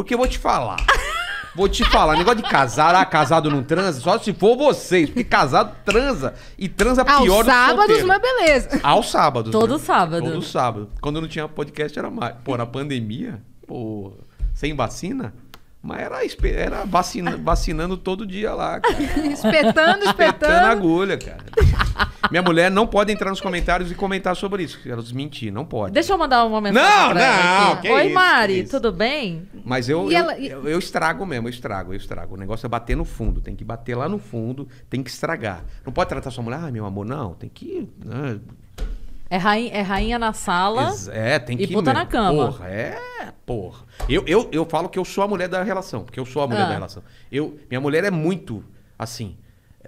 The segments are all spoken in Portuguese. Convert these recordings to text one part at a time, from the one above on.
Porque eu vou te falar. Vou te falar, negócio de casar, ah, casado não transa, só se for vocês, porque casado transa e transa pior Aos do que sábados, mas beleza. Aos sábados. Todo né? sábado. Todo sábado. Quando eu não tinha podcast era mais. Pô, na pandemia, pô, sem vacina, mas era, era vacina, vacinando todo dia lá, cara. espetando, espetando. Espetando agulha, cara. Minha mulher não pode entrar nos comentários e comentar sobre isso. Ela desmentir, não pode. Deixa eu mandar uma mensagem. Não, não, aqui. que Oi, isso, Mari, isso. tudo bem? Mas eu, eu, ela... eu, eu, estrago mesmo, eu estrago, eu estrago. O negócio é bater no fundo, tem que bater lá no fundo, tem que estragar. Não pode tratar sua mulher, ah, meu amor, não, tem que. Né? é rainha, é rainha na sala. É, tem que. E puta na cama. Porra, é, porra. Eu, eu, eu falo que eu sou a mulher da relação, porque eu sou a mulher ah. da relação. Eu, minha mulher é muito assim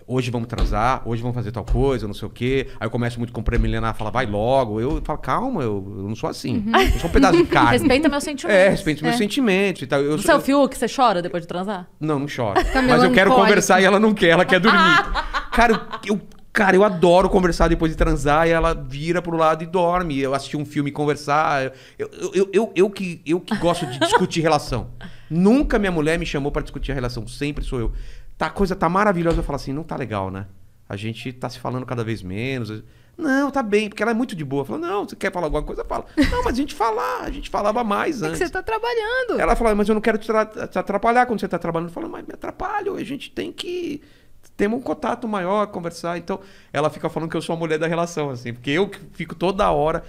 hoje vamos transar, hoje vamos fazer tal coisa, não sei o quê. Aí eu começo muito com milenar, fala, vai logo. Eu falo, calma, eu, eu não sou assim. Uhum. Eu sou um pedaço de carne. Respeita meus sentimentos. É, respeita é. meus sentimentos e tal. Eu, você sou, é o Fiuk, você chora depois de transar? Não, não choro. Mas eu quero conversar e ela não quer, ela quer dormir. cara, eu, Cara, eu adoro conversar depois de transar e ela vira pro lado e dorme. Eu assisti um filme e conversar. Eu, eu, eu, eu, que, eu que gosto de discutir relação. Nunca minha mulher me chamou para discutir a relação, sempre sou eu tá, a coisa tá maravilhosa. Eu falo assim, não tá legal, né? A gente tá se falando cada vez menos. Não, tá bem, porque ela é muito de boa. Falou, não, você quer falar alguma coisa? Fala. Não, mas a gente falar, a gente falava mais é antes. Que você tá trabalhando. Ela falou, mas eu não quero te, te atrapalhar quando você tá trabalhando. Eu falo, mas me atrapalho, a gente tem que ter um contato maior, conversar. Então, ela fica falando que eu sou a mulher da relação, assim, porque eu fico toda hora,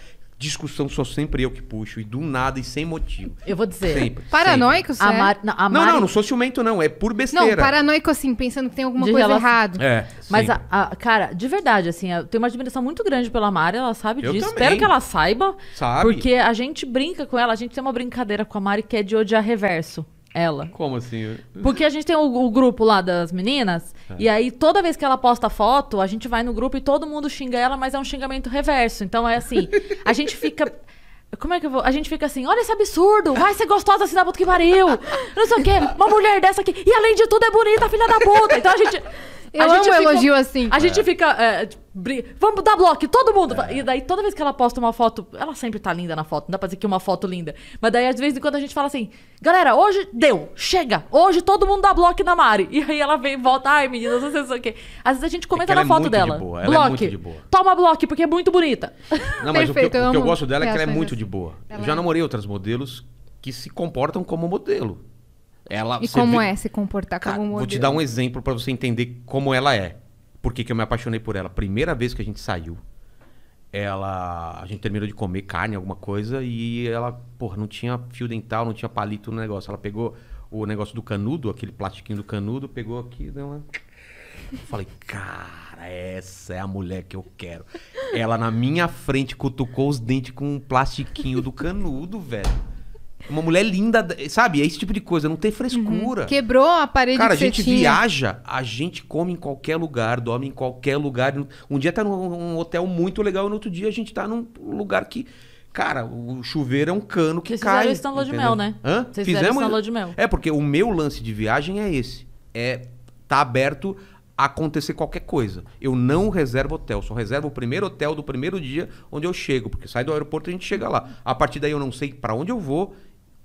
discussão sou sempre eu que puxo e do nada e sem motivo. Eu vou dizer. Sempre, paranoico, sempre. É? Mar... Não, Mari... não, não, não, sou ciumento não, é por besteira. Não, paranoico assim, pensando que tem alguma de coisa relação... errada. É, Mas a, a, cara, de verdade assim, eu tenho uma admiração muito grande pela Mari, ela sabe eu disso. Também. Espero que ela saiba, sabe? porque a gente brinca com ela, a gente tem uma brincadeira com a Mari que é de odiar reverso. Ela. Como assim? Porque a gente tem o, o grupo lá das meninas, é. e aí toda vez que ela posta foto, a gente vai no grupo e todo mundo xinga ela, mas é um xingamento reverso. Então é assim, a gente fica. Como é que eu vou? A gente fica assim, olha esse absurdo, vai ser gostosa assim da puta que pariu. Não sei o quê, uma mulher dessa aqui. E além de tudo é bonita, filha da puta. Então a gente. Eu a gente amo fica, assim. A gente fica. É, Vamos dar bloco, todo mundo. É. E daí, toda vez que ela posta uma foto, ela sempre tá linda na foto, não dá pra dizer que é uma foto linda. Mas daí, às vezes, quando a gente fala assim, galera, hoje deu, chega, hoje todo mundo dá bloco na Mari. E aí ela vem e volta, ai, meninas, não sei o que. Às vezes a gente comenta é na é foto dela. É Block. Toma bloco, porque é muito bonita. Não, mas Perfeito, o que, eu, o que eu gosto dela é que ela é muito assim. de boa. Eu já namorei outras modelos que se comportam como modelo. Ela, e como vê... é se comportar como Cara, modelo? Vou te dar um exemplo para você entender como ela é. Por que, que eu me apaixonei por ela? Primeira vez que a gente saiu, ela a gente terminou de comer carne, alguma coisa, e ela, porra, não tinha fio dental, não tinha palito no negócio. Ela pegou o negócio do canudo, aquele plastiquinho do canudo, pegou aqui, deu uma. Eu falei, cara, essa é a mulher que eu quero. Ela na minha frente cutucou os dentes com um plastiquinho do canudo, velho. Uma mulher linda, sabe? É esse tipo de coisa, não tem frescura. Uhum. Quebrou a parede Cara, a gente viaja, a gente come em qualquer lugar, dorme em qualquer lugar. Um dia tá num, hotel muito legal e no outro dia a gente tá num lugar que. Cara, o chuveiro é um cano que Vocês cai. Né? Vocês fizeram isso de mel, né? Hã? Vocês Fizemos isso na de mel. É, porque o meu lance de viagem é esse. É tá aberto a acontecer qualquer coisa. Eu não reservo hotel, só reservo o primeiro hotel do primeiro dia onde eu chego, porque sai do aeroporto e a gente chega lá. A partir daí eu não sei para onde eu vou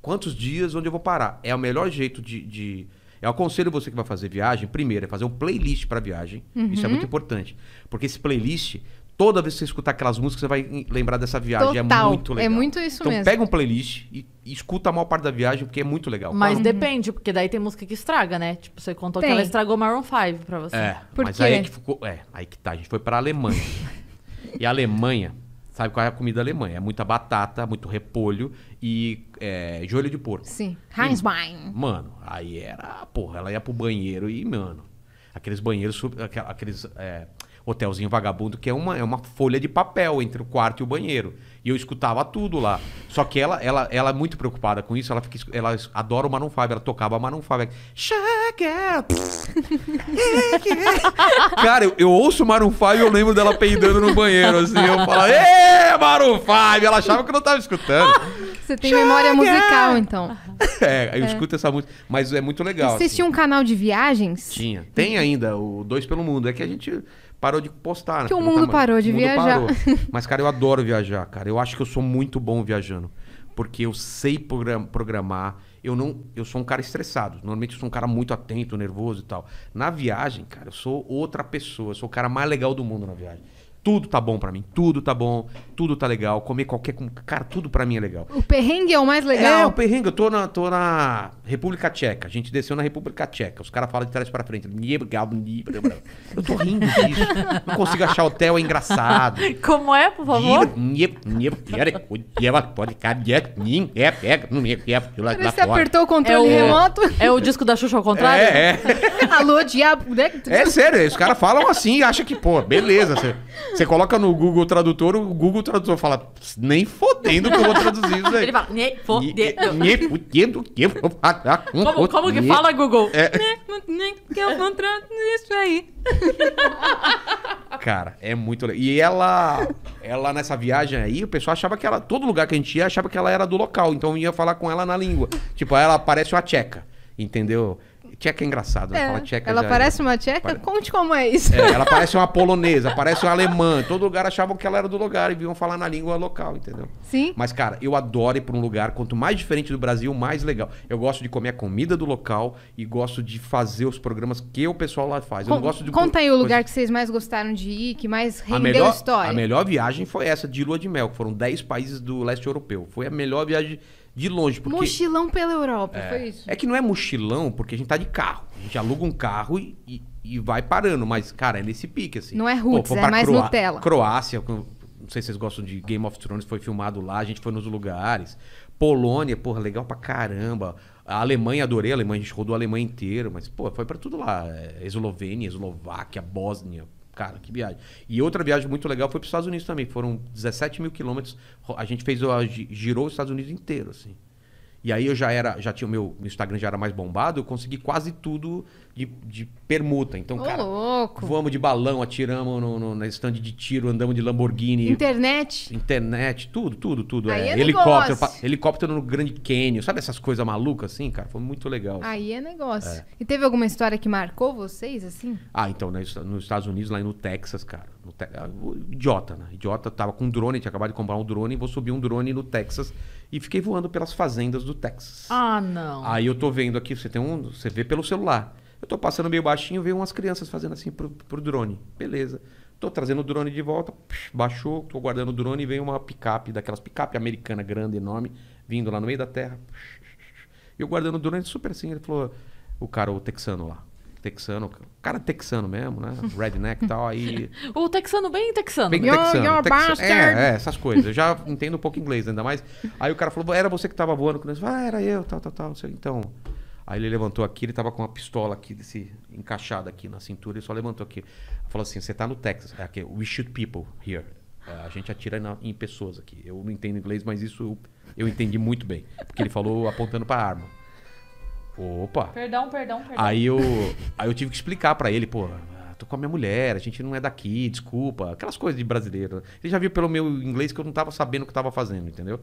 quantos dias, onde eu vou parar. É o melhor jeito de. de... Eu é aconselho você que vai fazer viagem, primeiro, é fazer um playlist para viagem. Uhum. Isso é muito uhum. importante. Porque esse playlist, toda vez que você escutar aquelas músicas, você vai lembrar dessa viagem. É Total. É muito legal. É muito isso então, mesmo. Então pega um playlist e, e, escuta a maior parte da viagem, porque é muito legal. Mas depende, porque daí tem música que estraga, né? Tipo, você contou tem. que ela estragou Maroon 5 pra você. É, Por mas quê? aí é que ficou. É, aí que tá. A gente foi pra Alemanha. e a Alemanha sabe qual é a comida alemã. É muita batata, muito repolho e é, joelho de porco. Sim. Heinzwein. Mano, aí era, porra, ela ia pro banheiro e, mano, aqueles banheiros, aqueles é, hotelzinho vagabundo, que é uma, é uma folha de papel entre o quarto e o banheiro. E eu escutava tudo lá. Só que ela, ela, ela é muito preocupada com isso, ela, fica, ela adora o Maroon ela tocava Maroon 5. Cara, eu, eu ouço o Maroon e eu lembro dela peidando no banheiro, assim, eu falo, Ei! Maroon 5. Ela achava que eu não tava escutando. Você tem Chega! memória musical, então. É, eu é. escuto essa música. Mas é muito legal. Vocês você assim. tinha um canal de viagens? Tinha. Tem ainda, o Dois pelo Mundo. É que a gente parou de postar. Né? Que né? o mundo tá... parou de mundo viajar. Parou. Mas, cara, eu adoro viajar, cara. Eu acho que eu sou muito bom viajando. Porque eu sei programar. Eu não, eu sou um cara estressado. Normalmente eu sou um cara muito atento, nervoso e tal. Na viagem, cara, eu sou outra pessoa. Eu sou o cara mais legal do mundo na viagem. Tudo tá bom para mim, tudo tá bom, tudo tá legal. Comer qualquer. Cara, tudo para mim é legal. O perrengue é o mais legal. É, o perrengue. Eu tô na, tô na República Tcheca. A gente desceu na República Tcheca. Os caras falam de trás para frente. Eu tô rindo disso. Não consigo achar hotel, é engraçado. Como é, por favor? É, é, é, você apertou o controle é o, remoto? É o disco da Xuxa ao contrário? É, é. Alô, diabo. Né? É sério, os caras falam assim e acham que, pô, beleza. Você... Você coloca no Google Tradutor, o Google Tradutor fala, nem fodendo que eu vou traduzir isso aí. Ele fala, nem fodendo. Nem fodendo que eu vou falar. Como, como que fala, Google? É. Nem que eu vou traduzir isso aí. Cara, é muito legal. E ela, ela nessa viagem aí, o pessoal achava que ela, todo lugar que a gente ia, achava que ela era do local. Então eu ia falar com ela na língua. Tipo, ela parece uma tcheca, entendeu? Tcheca é engraçado, né? É. Fala tcheca ela já é parece uma tcheca? Pare... Conte como é isso. É, ela parece uma polonesa, parece uma alemã. Todo lugar achavam que ela era do lugar e vinham falar na língua local, entendeu? Sim. Mas, cara, eu adoro ir pra um lugar. Quanto mais diferente do Brasil, mais legal. Eu gosto de comer a comida do local e gosto de fazer os programas que o pessoal lá faz. Eu Con gosto de... Conta aí o lugar que vocês mais gostaram de ir, que mais rendeu a melhor, história. A melhor viagem foi essa de lua de mel, que foram 10 países do leste europeu. Foi a melhor viagem de longe, porque... Mochilão pela Europa, é, foi isso? É que não é mochilão, porque a gente tá de carro. A gente aluga um carro e, e, e vai parando. Mas, cara, é nesse pique, assim. Não é roots, Pô, é mais Croá Nutella. Croácia, não sei se vocês gostam de Game of Thrones, foi filmado lá, a gente foi nos lugares. Polônia, porra, legal pra caramba. A Alemanha, adorei a Alemanha, a gente rodou a Alemanha inteira, mas, pô, foi para tudo lá. É, Eslovênia, Eslováquia, Bósnia, Cara, que viagem. E outra viagem muito legal foi para os Estados Unidos também. Foram 17 mil quilômetros. A gente fez, girou os Estados Unidos inteiro, assim. E aí eu já era, já tinha o meu, meu Instagram já era mais bombado, eu consegui quase tudo de, de permuta. Então, Ô, cara, louco. voamos de balão, atiramos no, no, na stand de tiro, andamos de Lamborghini. Internet. Internet, tudo, tudo, tudo. Aí é. é helicóptero, pa, helicóptero no Grande Canyon, sabe essas coisas malucas assim, cara? Foi muito legal. Aí é negócio. É. E teve alguma história que marcou vocês assim? Ah, então, né, nos Estados Unidos, lá no Texas, cara te... Ah, idiota, né? Idiota, tava com um drone, tinha acabado de comprar um drone, vou subir um drone no Texas e fiquei voando pelas fazendas do Texas. Ah, não. Aí eu tô vendo aqui, você tem um. Você vê pelo celular. Eu tô passando meio baixinho, veio umas crianças fazendo assim pro, pro drone. Beleza. Tô trazendo o drone de volta, psh, baixou, tô guardando o drone e veio uma picape, daquelas picape americana grande, enorme, vindo lá no meio da terra. Psh, psh, eu guardando o drone super assim, ele falou, o cara, o texano lá texano, cara texano mesmo, né? Redneck e tal, aí... o texano bem texano. Bem texano. Yo, texano. É, é, essas coisas. Eu já entendo um pouco inglês ainda mais. Aí o cara falou, era você que tava voando com nós? Ah, era eu, tal, tal, tal. Então... Aí ele levantou aqui, ele tava com uma pistola aqui, desse, encaixada aqui na cintura, ele só levantou aqui. Falou assim, você tá no Texas. É aqui, we shoot people here. É, a gente atira na, em pessoas aqui. Eu não entendo inglês, mas isso eu, eu entendi muito bem. Porque ele falou apontando para arma. Opa. Perdão, perdão, perdão. Aí eu, aí eu tive que explicar para ele, pô, tô com a minha mulher, a gente não é daqui, desculpa. Aquelas coisas de brasileiro. Ele já viu pelo meu inglês que eu não tava sabendo o que tava fazendo, entendeu?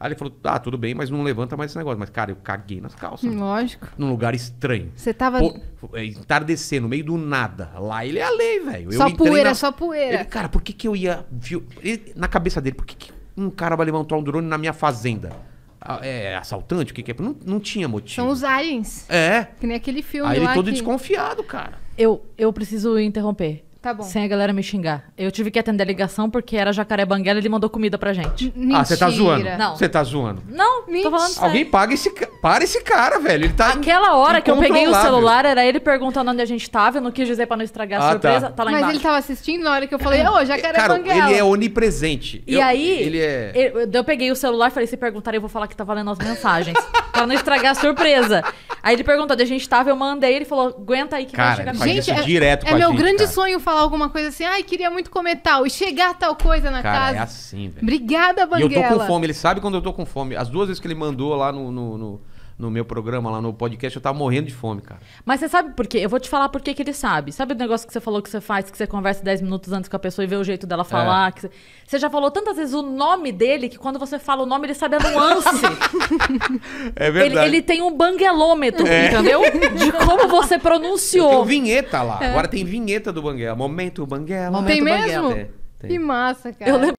Aí ele falou, ah, tudo bem, mas não levanta mais esse negócio. Mas, cara, eu caguei nas calças. Lógico. Num lugar estranho. Você tava... Pô, é, entardecer, no meio do nada. Lá ele é a lei, velho. Só poeira, na... só poeira. Ele, cara, por que que eu ia... Ele, na cabeça dele, por que, que um cara vai levantar um drone na minha fazenda? Ah, é, é assaltante, o que, que é? Não, não tinha motivo. São os aliens. É. Que nem aquele filme. Aí ele lá todo que... desconfiado, cara. Eu, eu preciso interromper. Tá bom. Sem a galera me xingar. Eu tive que atender a ligação porque era jacaré banguela e ele mandou comida pra gente. Mentira. Ah, você tá zoando? Não. Você tá zoando? Não, Mentira. tô falando Alguém paga esse, cara? para esse cara, velho. Ele tá. Aquela hora que eu peguei o celular, era ele perguntando onde a gente tava. Eu não quis dizer pra não estragar a Ah, tá. surpresa. Tá, lá Mas embaixo. ele tava assistindo na hora que eu falei, ô, Jacaré quero Cara, banguela. ele é onipresente. E Eu- aí, Ele é. eu, eu peguei o celular e falei, se perguntar, eu vou falar que tá valendo as mensagens. pra não estragar a surpresa. Aí ele perguntou a gente tava, eu mandei, ele falou, aguenta aí que cara, vai chegar. Ele direto gente, isso é, direto é meu gente, grande cara. sonho falar alguma coisa assim, ai, queria muito comer tal, e chegar tal coisa na cara, é casa. é assim, velho. Obrigada, Banguela. E eu tô com fome, ele sabe quando eu tô com fome. As duas vezes que ele mandou lá no, no, no no meu programa, lá no podcast, eu tava morrendo de fome, cara. Mas você sabe por quê? Eu vou te falar por que ele sabe. Sabe o negócio que você falou que você faz, que você conversa 10 minutos antes com a pessoa e vê o jeito dela é. falar? É. Você... você... já falou tantas vezes o nome dele que quando você fala o nome, ele sabe a nuance. é verdade. Ele, ele tem um banguelômetro, é. entendeu? De como você pronunciou. Tem vinheta lá. É. Agora tem vinheta do banguela. Momento banguela. Momento tem banguela. mesmo? É, tem. Que massa, cara. Eu lembro